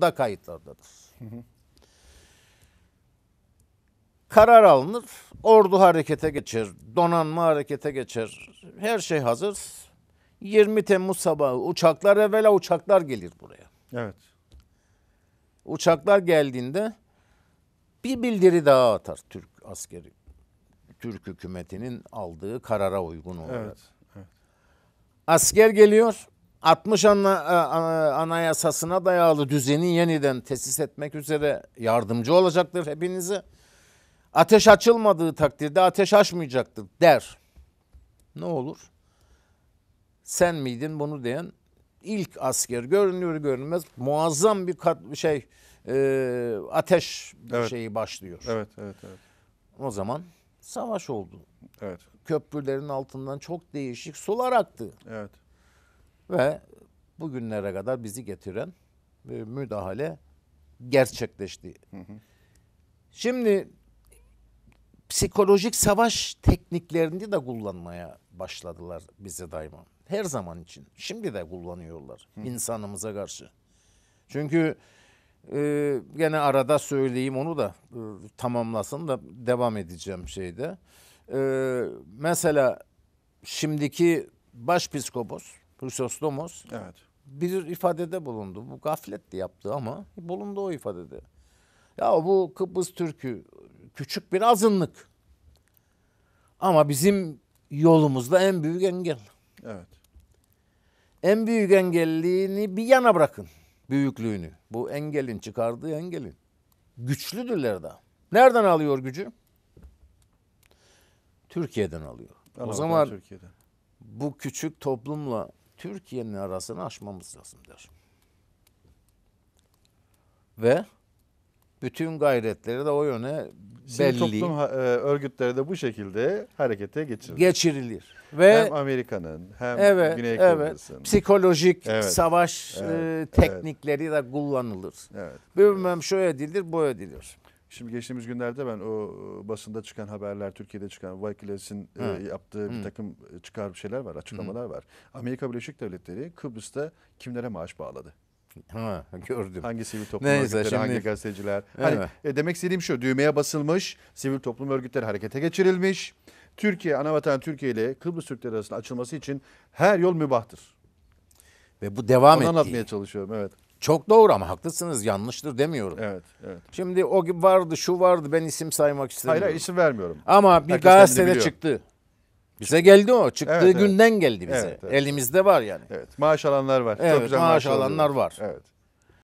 da kayıtlardadır. Karar alınır, ordu harekete geçer, donanma harekete geçer, her şey hazır. 20 Temmuz sabahı uçaklar evvela uçaklar gelir buraya. Evet. Uçaklar geldiğinde bir bildiri daha atar Türk askeri. Türk hükümetinin aldığı karara uygun olarak. Evet, evet. Asker geliyor, 60 ana, e, anayasasına dayalı düzeni yeniden tesis etmek üzere yardımcı olacaktır hepinizi Ateş açılmadığı takdirde ateş açmayacaktır der. Ne olur? Sen miydin bunu diyen ilk asker görünüyor görünmez muazzam bir kat, şey e, ateş evet. şeyi başlıyor. Evet, evet, evet. O zaman savaş oldu. Evet. Köprülerin altından çok değişik sular aktı. Evet ve bugünlere kadar bizi getiren e, müdahale gerçekleşti. Hı hı. Şimdi psikolojik savaş tekniklerini de kullanmaya başladılar bize daima. Her zaman için. Şimdi de kullanıyorlar Hı. insanımıza karşı. Çünkü e, gene arada söyleyeyim onu da e, tamamlasın da devam edeceğim şeyde. E, mesela şimdiki baş psikopos Hristostomos evet. bir ifadede bulundu. Bu gafletti yaptı ama bulundu o ifadede. Ya bu Kıbrıs Türk'ü küçük bir azınlık. Ama bizim yolumuzda en büyük engel. Evet. En büyük engelliğini bir yana bırakın. Büyüklüğünü. Bu engelin çıkardığı engelin. Güçlüdürler daha. Nereden alıyor gücü? Türkiye'den alıyor. Anladım, o zaman Türkiye'den. bu küçük toplumla Türkiye'nin arasını aşmamız lazım der. Ve bütün gayretleri de o yöne belli. Sivil toplum e, örgütleri de bu şekilde harekete geçirilir. Geçirilir. Ve hem Amerika'nın hem evet, Güney evet. Psikolojik evet, savaş evet, e, teknikleri evet. de kullanılır. Evet, Bilmem evet. şu edilir bu edilir. Şimdi geçtiğimiz günlerde ben o basında çıkan haberler, Türkiye'de çıkan Wikileaks'in e, yaptığı bir takım e, çıkar şeyler var, açıklamalar Hı. var. Amerika Birleşik Devletleri Kıbrıs'ta kimlere maaş bağladı? Ha gördüm. Hangi sivil toplum Neyse, örgütleri, şimdi... hangi gazeteciler? Hani e, demek istediğim şu, düğmeye basılmış, sivil toplum örgütleri harekete geçirilmiş. Türkiye, anavatan Türkiye ile Kıbrıs Türkleri arasında açılması için her yol mübahtır. Ve bu devam Onu anlatmaya çalışıyorum evet. Çok doğru ama haklısınız yanlıştır demiyorum. Evet, evet. Şimdi o vardı şu vardı ben isim saymak istemiyorum. Hayır isim vermiyorum. Ama bir Herkes gazetede çıktı. Bize geldi o. Çıktığı evet, günden evet. geldi bize. Evet, evet. Elimizde var yani. Evet. Maaş alanlar var. Evet, Çok güzel maaş, maaş alanlar var. Evet.